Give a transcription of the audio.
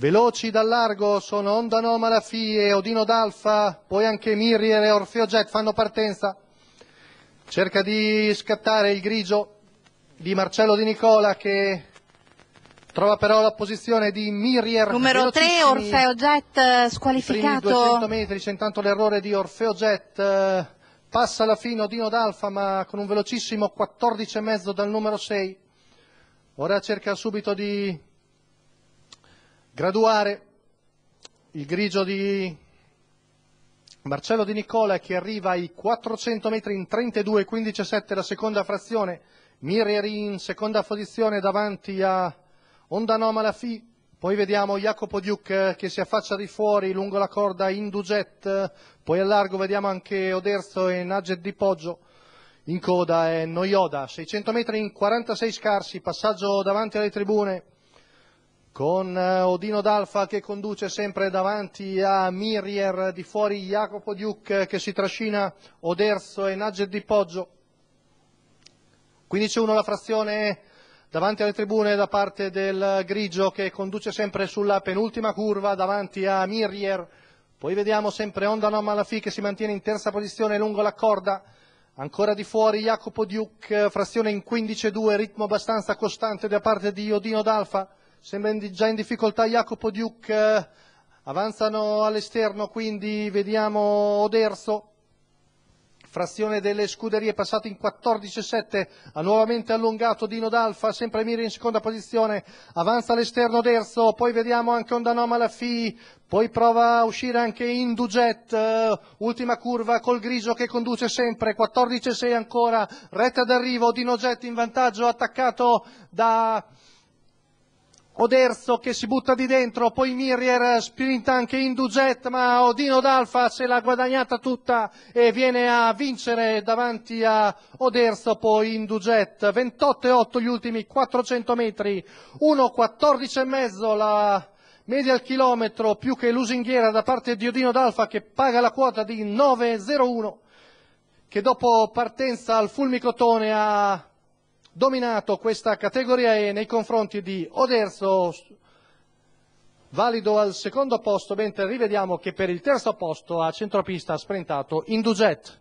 Veloci dal largo sono Onda Nomala Fie, Odino D'Alfa, poi anche Mirrier e Orfeo Jet fanno partenza. Cerca di scattare il grigio di Marcello Di Nicola che Trova però la posizione di Mirier. Numero 3, Orfeo Jet eh, squalificato. I 200 metri, c'è intanto l'errore di Orfeo Jet. Eh, passa alla fine Odino D'Alfa ma con un velocissimo 14,5 dal numero 6. Ora cerca subito di Graduare il grigio di Marcello Di Nicola che arriva ai 400 metri in 32,15,7 la seconda frazione, Mirieri in seconda posizione davanti a Ondanò Malafi, poi vediamo Jacopo Duke eh, che si affaccia di fuori lungo la corda Induget, poi a largo vediamo anche Oderzo e Naget di Poggio, in coda è Noioda, 600 metri in 46 scarsi, passaggio davanti alle tribune, con eh, Odino D'Alfa che conduce sempre davanti a Mirier di fuori Jacopo Diuc eh, che si trascina Oderzo e Naged di Poggio 15-1 la frazione davanti alle tribune da parte del Grigio che conduce sempre sulla penultima curva davanti a Mirier poi vediamo sempre Onda Ondano Malafi che si mantiene in terza posizione lungo la corda Ancora di fuori Jacopo Diuc eh, frazione in 15-2, ritmo abbastanza costante da parte di Odino D'Alfa. Sembra in, già in difficoltà Jacopo Diuk, eh, avanzano all'esterno quindi vediamo Oderzo, frazione delle scuderie passato in 14-7, ha nuovamente allungato Dino D'Alfa, sempre Miri in seconda posizione, avanza all'esterno Derso, poi vediamo anche Ondanoma Laffi, poi prova a uscire anche Indujet, eh, ultima curva col Grigio che conduce sempre, 14-6 ancora, retta d'arrivo, Dino Jet in vantaggio, attaccato da... Oderzo che si butta di dentro, poi Mirrier spinta anche Induget, ma Odino D'Alfa se l'ha guadagnata tutta e viene a vincere davanti a Oderzo, poi Induget. 8 gli ultimi 400 metri, 1 1,14,5 la media al chilometro, più che lusinghiera da parte di Odino D'Alfa che paga la quota di 9-0-1, che dopo partenza al fulmicotone ha dominato questa categoria E nei confronti di Oderzo, valido al secondo posto, mentre rivediamo che per il terzo posto a centropista ha sprintato Induget.